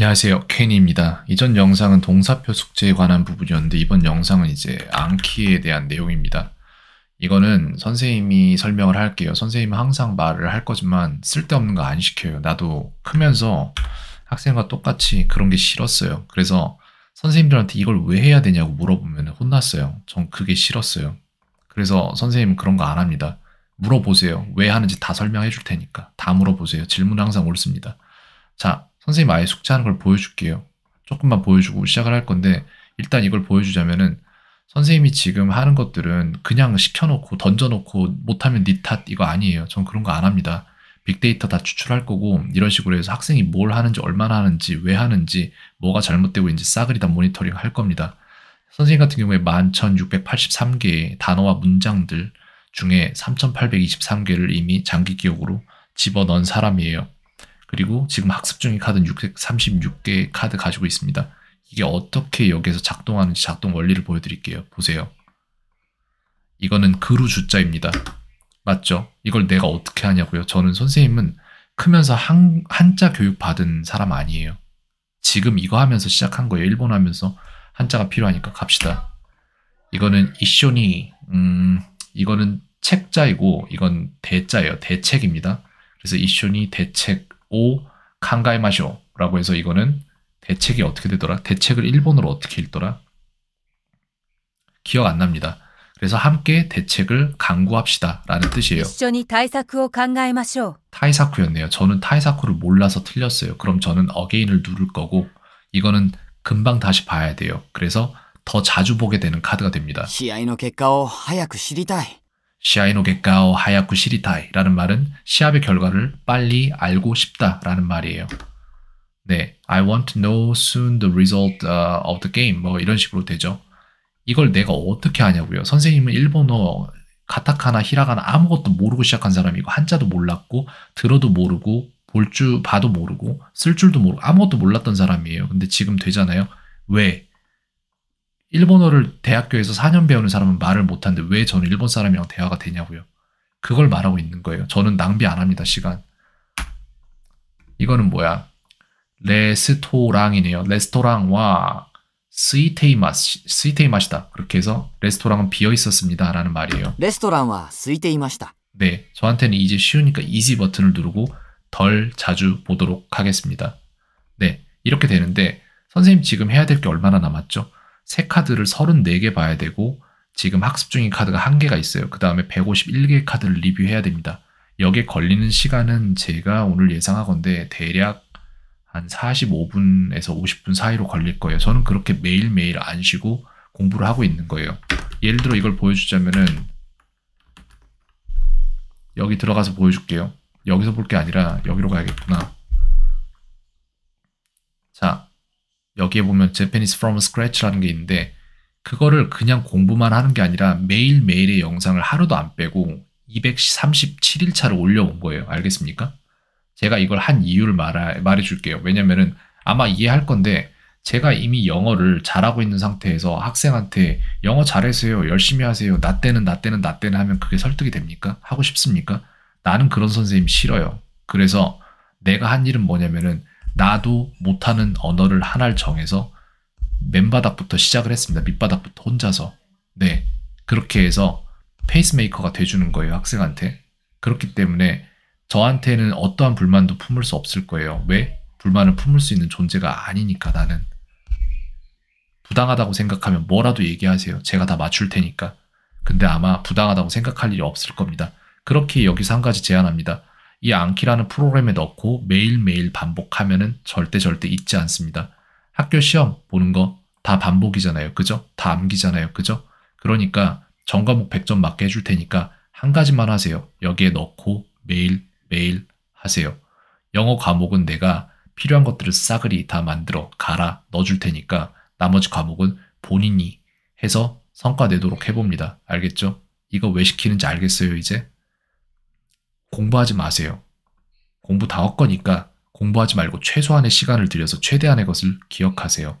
안녕하세요 케입니다 이전 영상은 동사표 숙제에 관한 부분이었는데 이번 영상은 이제 암키에 대한 내용입니다 이거는 선생님이 설명을 할게요 선생님은 항상 말을 할 거지만 쓸데없는 거 안 시켜요 나도 크면서 학생과 똑같이 그런 게 싫었어요 그래서 선생님들한테 이걸 왜 해야 되냐고 물어보면 혼났어요 전 그게 싫었어요 그래서 선생님 은 그런 거 안 합니다 물어보세요 왜 하는지 다 설명해 줄 테니까 다 물어보세요 질문 항상 옳습니다 자 선생님 아예 숙제하는 걸 보여줄게요. 조금만 보여주고 시작을 할 건데 일단 이걸 보여주자면은 선생님이 지금 하는 것들은 그냥 시켜놓고 던져놓고 못하면 니탓 이거 아니에요. 전 그런 거 안 합니다. 빅데이터 다 추출할 거고 이런 식으로 해서 학생이 뭘 하는지 얼마나 하는지 왜 하는지 뭐가 잘못되고 있는지 싸그리 다 모니터링 할 겁니다. 선생님 같은 경우에 11,683개의 단어와 문장들 중에 3,823개를 이미 장기 기억으로 집어넣은 사람이에요. 그리고 지금 학습 중인 카드는 6 3 6개 카드 가지고 있습니다. 이게 어떻게 여기에서 작동하는지 작동 원리를 보여드릴게요. 보세요. 이거는 그루 주자입니다. 맞죠? 이걸 내가 어떻게 하냐고요? 저는 선생님은 크면서 한, 한자 교육 받은 사람 아니에요. 지금 이거 하면서 시작한 거예요. 일본 하면서 한자가 필요하니까 갑시다. 이거는 이쇼니, 음, 이거는 책자이고 이건 대자예요. 대책입니다. 그래서 이쇼니 대책 오칸가에마쇼 라고 해서 이거는 대책이 어떻게 되더라? 대책을 일본어로 어떻게 읽더라? 기억 안 납니다. 그래서 함께 대책을 강구합시다 라는 뜻이에요. 타이사쿠였네요. 저는 타이사쿠를 몰라서 틀렸어요. 그럼 저는 어게인을 누를 거고 이거는 금방 다시 봐야 돼요. 그래서 더 자주 보게 되는 카드가 됩니다. 시아이노게까오 하야쿠 시리타이라는 말은 시합의 결과를 빨리 알고 싶다라는 말이에요. 네, I want to know soon the result uh, of the game 뭐 이런 식으로 되죠. 이걸 내가 어떻게 하냐고요. 선생님은 일본어 가타카나 히라가나 아무것도 모르고 시작한 사람이고 한자도 몰랐고 들어도 모르고 볼 줄 봐도 모르고 쓸 줄도 모르고 아무것도 몰랐던 사람이에요. 근데 지금 되잖아요. 왜? 일본어를 대학교에서 4년 배우는 사람은 말을 못하는데 왜 저는 일본 사람이랑 대화가 되냐고요. 그걸 말하고 있는 거예요. 저는 낭비 안 합니다, 시간. 이거는 뭐야? 레스토랑이네요. 레스토랑와 스위테이 맛, 스이테이 맛이다. 그렇게 해서 레스토랑은 비어 있었습니다. 라는 말이에요. 레스토랑와 스이테이 맛이다. 네, 저한테는 이제 쉬우니까 이지 버튼을 누르고 덜 자주 보도록 하겠습니다. 네, 이렇게 되는데 선생님 지금 해야 될 게 얼마나 남았죠? 세 카드를 34개 봐야 되고 지금 학습 중인 카드가 한개가 있어요. 그 다음에 151개 카드를 리뷰해야 됩니다. 여기에 걸리는 시간은 제가 오늘 예상하건데 대략 한 45분에서 50분 사이로 걸릴 거예요. 저는 그렇게 매일매일 안 쉬고 공부를 하고 있는 거예요. 예를 들어 이걸 보여주자면은 여기 들어가서 보여줄게요. 여기서 볼 게 아니라 여기로 가야겠구나. 자, 여기에 보면 Japanese from scratch라는 게 있는데 그거를 그냥 공부만 하는 게 아니라 매일매일의 영상을 하루도 안 빼고 237일차를 올려온 거예요. 알겠습니까? 제가 이걸 한 이유를 말해, 말해줄게요. 왜냐면은 아마 이해할 건데 제가 이미 영어를 잘하고 있는 상태에서 학생한테 영어 잘하세요. 열심히 하세요. 나 때는 나 때는 나 때는 하면 그게 설득이 됩니까? 하고 싶습니까? 나는 그런 선생님 싫어요. 그래서 내가 한 일은 뭐냐면은 나도 못하는 언어를 하나를 정해서 맨바닥부터 시작을 했습니다. 밑바닥부터 혼자서. 네. 그렇게 해서 페이스메이커가 돼주는 거예요. 학생한테. 그렇기 때문에 저한테는 어떠한 불만도 품을 수 없을 거예요. 왜? 불만을 품을 수 있는 존재가 아니니까 나는. 부당하다고 생각하면 뭐라도 얘기하세요. 제가 다 맞출 테니까. 근데 아마 부당하다고 생각할 일이 없을 겁니다. 그렇게 여기서 한 가지 제안합니다. 이암키라는 프로그램에 넣고 매일매일 반복하면은 절대 절대 잊지 않습니다. 학교 시험 보는 거 다 반복이잖아요. 그죠? 다 암기잖아요. 그죠? 그러니까 전과목 100점 맞게 해줄 테니까 한 가지만 하세요. 여기에 넣고 매일매일 하세요. 영어 과목은 내가 필요한 것들을 싸그리 다 만들어 갈아 넣어줄 테니까 나머지 과목은 본인이 해서 성과 내도록 해봅니다. 알겠죠? 이거 왜 시키는지 알겠어요, 이제? 공부하지 마세요. 공부 다 헛거니까 공부하지 말고 최소한의 시간을 들여서 최대한의 것을 기억하세요.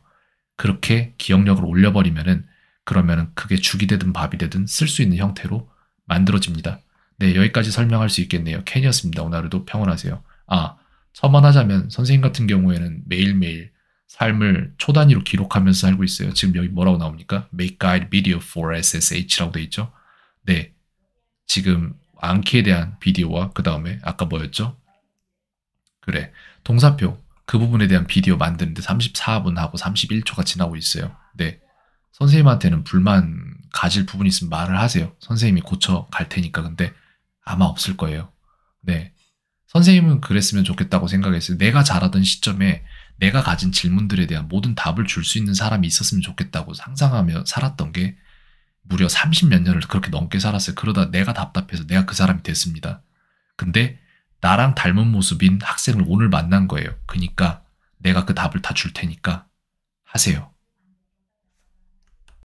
그렇게 기억력을 올려버리면은 그러면은 그게 죽이 되든 밥이 되든 쓸 수 있는 형태로 만들어집니다. 네, 여기까지 설명할 수 있겠네요. 캔이었습니다. 오늘 하루도 평온하세요. 아, 첨언하자면 선생님 같은 경우에는 매일매일 삶을 초단위로 기록하면서 살고 있어요. 지금 여기 뭐라고 나옵니까? Make guide video for SSH라고 돼 있죠. 네, 지금 앙키에 대한 비디오와 그 다음에 아까 뭐였죠? 그래 동사표 그 부분에 대한 비디오 만드는데 34분하고 31초가 지나고 있어요. 네 선생님한테는 불만 가질 부분 이 있으면 말을 하세요. 선생님이 고쳐 갈 테니까 근데 아마 없을 거예요. 네 선생님은 그랬으면 좋겠다고 생각했어요. 내가 잘하던 시점에 내가 가진 질문들에 대한 모든 답을 줄 수 있는 사람이 있었으면 좋겠다고 상상하며 살았던 게 무려 30몇 년을 그렇게 넘게 살았어요. 그러다 내가 답답해서 내가 그 사람이 됐습니다. 근데 나랑 닮은 모습인 학생을 오늘 만난 거예요. 그니까 내가 그 답을 다 줄 테니까 하세요.